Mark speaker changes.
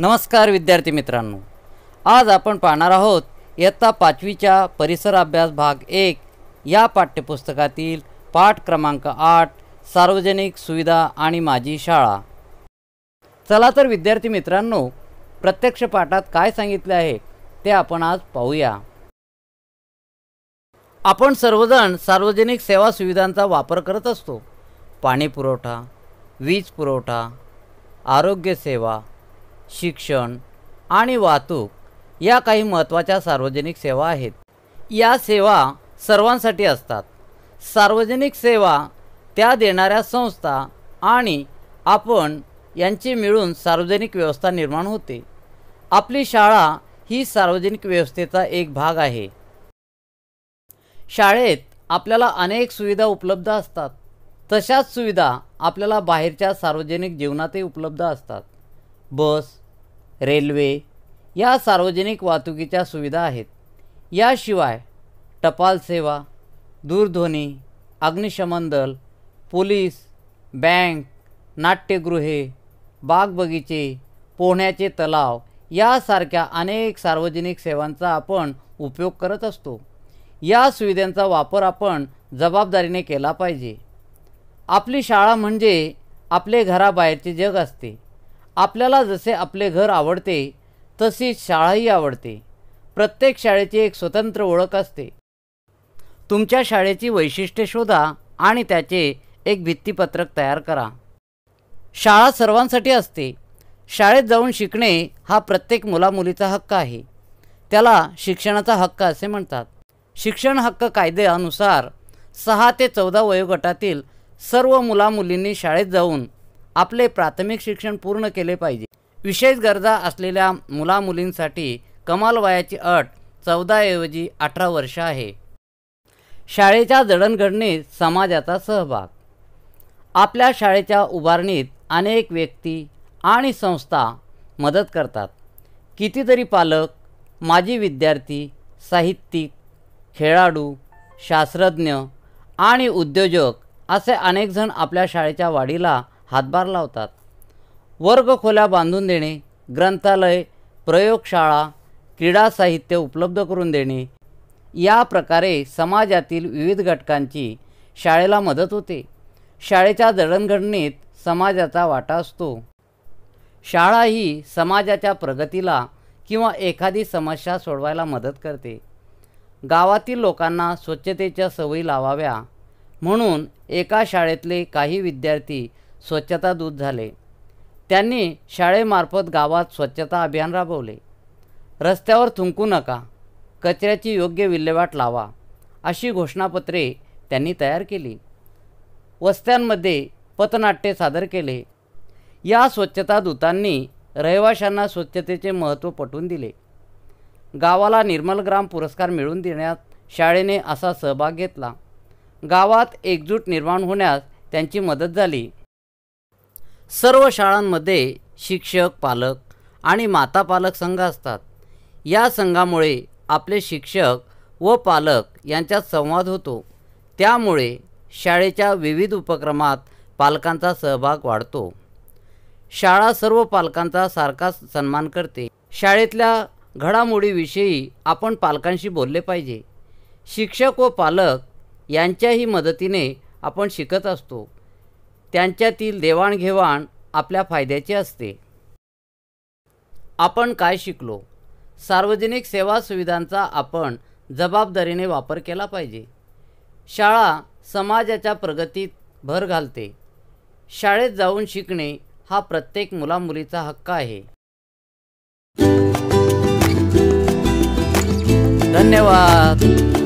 Speaker 1: नमस्कार विद्यार्थी मित्रांनो आज आपण पाहणार आहोत इयत्ता पाचवीच्या परिसर अभ्यास भाग एक या पाठ्यपुस्तकातील पाठ क्रमांक आठ सार्वजनिक सुविधा आणि माझी शाळा चला तर विद्यार्थी मित्रांनो प्रत्यक्ष पाठात काय सांगितले आहे ते आपण आज पाहूया आपण सर्वजण सार्वजनिक सेवा सुविधांचा वापर करत असतो पाणीपुरवठा वीज पुरवठा आरोग्यसेवा शिक्षण आणि वाहतूक या काही महत्त्वाच्या सार्वजनिक सेवा आहेत या सेवा सर्वांसाठी असतात सार्वजनिक सेवा त्या देणाऱ्या संस्था आणि आपण यांची मिळून सार्वजनिक व्यवस्था निर्माण होते आपली शाळा ही सार्वजनिक व्यवस्थेचा एक भाग आहे शाळेत आपल्याला अनेक सुविधा उपलब्ध असतात तशाच सुविधा आपल्याला बाहेरच्या सार्वजनिक जीवनातही उपलब्ध असतात बस रेल्वे या सार्वजनिक वाहतुकीच्या सुविधा आहेत याशिवाय टपाल सेवा दूरध्वनी अग्निशमन दल पोलीस बँक नाट्यगृहे बागबगीचे पोहण्याचे तलाव यासारख्या अनेक सार्वजनिक सेवांचा आपण उपयोग करत असतो या सुविधांचा वापर आपण जबाबदारीने केला पाहिजे आपली शाळा म्हणजे आपले घराबाहेरचे जग असते आपल्याला जसे आपले घर आवडते तशी शाळाही आवडते प्रत्येक शाळेची एक स्वतंत्र ओळख असते तुमच्या शाळेची वैशिष्ट्ये शोधा आणि त्याचे एक भित्तीपत्रक तयार करा शाळा सर्वांसाठी असते शाळेत जाऊन शिकणे हा प्रत्येक मुलामुलीचा हक्क आहे त्याला शिक्षणाचा हक्क असे म्हणतात शिक्षण हक्क कायद्यानुसार सहा ते चौदा वयोगटातील सर्व मुलामुलींनी शाळेत जाऊन आपले प्राथमिक शिक्षण पूर्ण केले पाहिजे विशेष गरजा असलेल्या मुलामुलींसाठी कमाल वयाची अट चौदाऐवजी अठरा वर्ष आहे शाळेच्या जडणघडणीत समाजाचा सहभाग आपल्या शाळेच्या उभारणीत अनेक व्यक्ती आणि संस्था मदत करतात कितीतरी पालक माजी विद्यार्थी साहित्यिक खेळाडू शास्त्रज्ञ आणि उद्योजक असे अनेकजण आपल्या शाळेच्या वाढीला हातभार लावतात वर्गखोल्या बांधून देणे ग्रंथालय प्रयोगशाळा क्रीडा साहित्य उपलब्ध करून देणे या प्रकारे समाजातील विविध घटकांची शाळेला मदत होते शाळेच्या जडणघडणीत समाजाचा वाटा असतो शाळा ही समाजाच्या प्रगतीला किंवा एखादी समस्या सोडवायला मदत करते गावातील लोकांना स्वच्छतेच्या सवयी लावाव्या म्हणून एका शाळेतले काही विद्यार्थी स्वच्छता दूत झाले त्यांनी शाळेमार्फत गावात स्वच्छता अभियान राबवले रस्त्यावर थुंकू नका कचऱ्याची योग्य विल्हेवाट लावा अशी घोषणापत्रे त्यांनी तयार केली वस्त्यांमध्ये पथनाट्ये सादर केले या स्वच्छता दूतांनी रहिवाशांना स्वच्छतेचे महत्त्व पटवून दिले गावाला निर्मल ग्राम पुरस्कार मिळवून देण्यात शाळेने असा सहभाग घेतला गावात एकजूट निर्माण होण्यास त्यांची मदत झाली सर्व शाळांमध्ये शिक्षक पालक आणि माता पालक संघ असतात या संघामुळे आपले शिक्षक व पालक यांच्यात संवाद होतो त्यामुळे शाळेच्या विविध उपक्रमात पालकांचा सहभाग वाढतो शाळा सर्व पालकांचा सारखा सन्मान करते शाळेतल्या घडामोडीविषयी आपण पालकांशी बोलले पाहिजे शिक्षक व पालक यांच्याही मदतीने आपण शिकत असतो त्यांच्यातील देवाणघेवाण आपल्या फायद्याची असते आपण काय शिकलो सार्वजनिक सेवा सुविधांचा आपण जबाबदारीने वापर केला पाहिजे शाळा समाजाच्या प्रगतीत भर घालते शाळेत जाऊन शिकणे हा प्रत्येक मुलामुलीचा हक्क आहे धन्यवाद